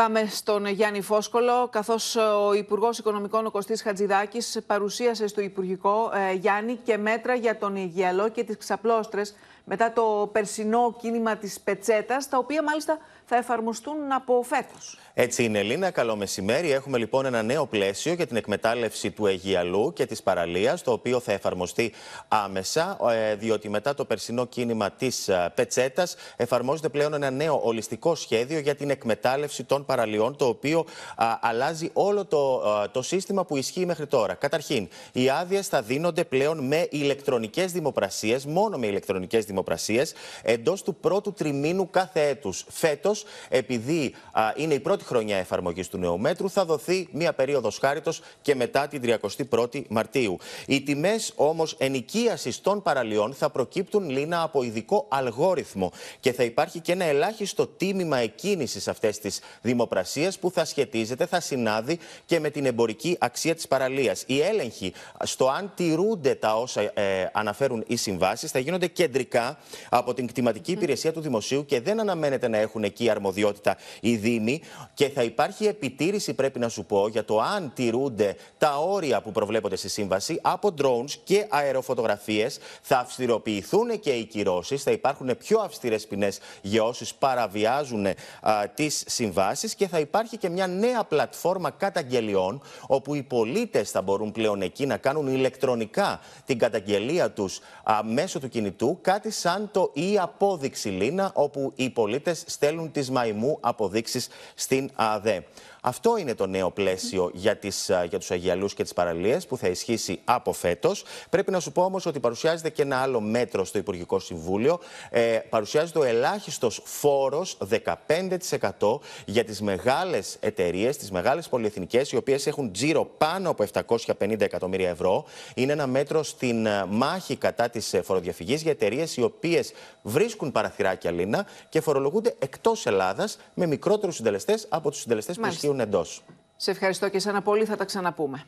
Πάμε στον Γιάννη Φόσκολο, καθώς ε, ο Υπουργός Οικονομικών ο Κωστής Χατζηδάκης παρουσίασε στο Υπουργικό ε, Γιάννη και μέτρα για τον γυαλό και τις ξαπλώστρες μετά το περσινό κίνημα της πετσέτας, τα οποία μάλιστα θα εφαρμοστούν από φέτος. Έτσι είναι, Ελίνα. Καλό μεσημέρι. Έχουμε λοιπόν ένα νέο πλαίσιο για την εκμετάλλευση του Αιγιαλού και της παραλίας, το οποίο θα εφαρμοστεί άμεσα, ε, διότι μετά το περσινό κίνημα της Πετσέτας εφαρμόζεται πλέον ένα νέο ολιστικό σχέδιο για την εκμετάλλευση των παραλιών, το οποίο α, αλλάζει όλο το, το σύστημα που ισχύει μέχρι τώρα. Καταρχήν, οι άδειες θα δίνονται πλέον με ηλεκτρονικές δημοπρασίες, μόνο με ηλεκτρονικές δημοπρασίες, εντός του πρώτου τριμήνου κάθε έτους. Φέτος, επειδή είναι η πρώτη χρονιά εφαρμογής του νέου μέτρου, θα δοθεί μία περίοδος χάριτος και μετά την 31η Μαρτίου. Οι τιμές όμως ενοικίασης των παραλιών θα προκύπτουν, Λίνα, από ειδικό αλγόριθμο και θα υπάρχει και ένα ελάχιστο τίμημα εκκίνησης αυτές τις δημοπρασίες που θα σχετίζεται, θα συνάδει και με την εμπορική αξία της παραλίας. Οι έλεγχοι στο αν τηρούνται τα όσα ε, αναφέρουν οι συμβάσεις θα γίνονται κεντρικά από την κτηματική υπηρεσία του Δημοσίου και δεν αναμένεται να έχουν εκεί αρμοδιότητα οι Δήμοι και θα υπάρχει επιτήρηση, πρέπει να σου πω, για το αν τηρούνται τα όρια που προβλέπονται στη σύμβαση από drones και αεροφωτογραφίες. Θα αυστηροποιηθούν και οι κυρώσεις, θα υπάρχουν πιο αυστηρές ποινές για όσους παραβιάζουν τις συμβάσεις και θα υπάρχει και μια νέα πλατφόρμα καταγγελιών, όπου οι πολίτες θα μπορούν πλέον εκεί να κάνουν ηλεκτρονικά την καταγγελία τους μέσω του κινητού, κάτι σαν το ή e απόδειξη Λίνα, όπου οι πολίτες στέλνουν τις μαϊμού αποδείξεις στην ΑΔΕ. Αυτό είναι το νέο πλαίσιο για, τις, για τους Αγιαλούς και τις παραλίες που θα ισχύσει από φέτος. Πρέπει να σου πω όμως ότι παρουσιάζεται και ένα άλλο μέτρο στο Υπουργικό Συμβούλιο. Ε, παρουσιάζεται ο ελάχιστος φόρος 15% για τις μεγάλες εταιρείες, τις μεγάλες πολυεθνικές, οι οποίες έχουν τζίρο πάνω από 750 εκατομμύρια ευρώ. Είναι ένα μέτρο στην ε, μάχη κατά της ε, φοροδιαφυγής για εταιρείες οι οποίες βρίσκουν παραθυράκια Λίνα και φορολογούνται εκτός Ελλάδας με μικρότερους συντελεστές από τους συντελεστές που ισχύουν ζουν Σε ευχαριστώ και σαν πολύ. Θα τα ξαναπούμε.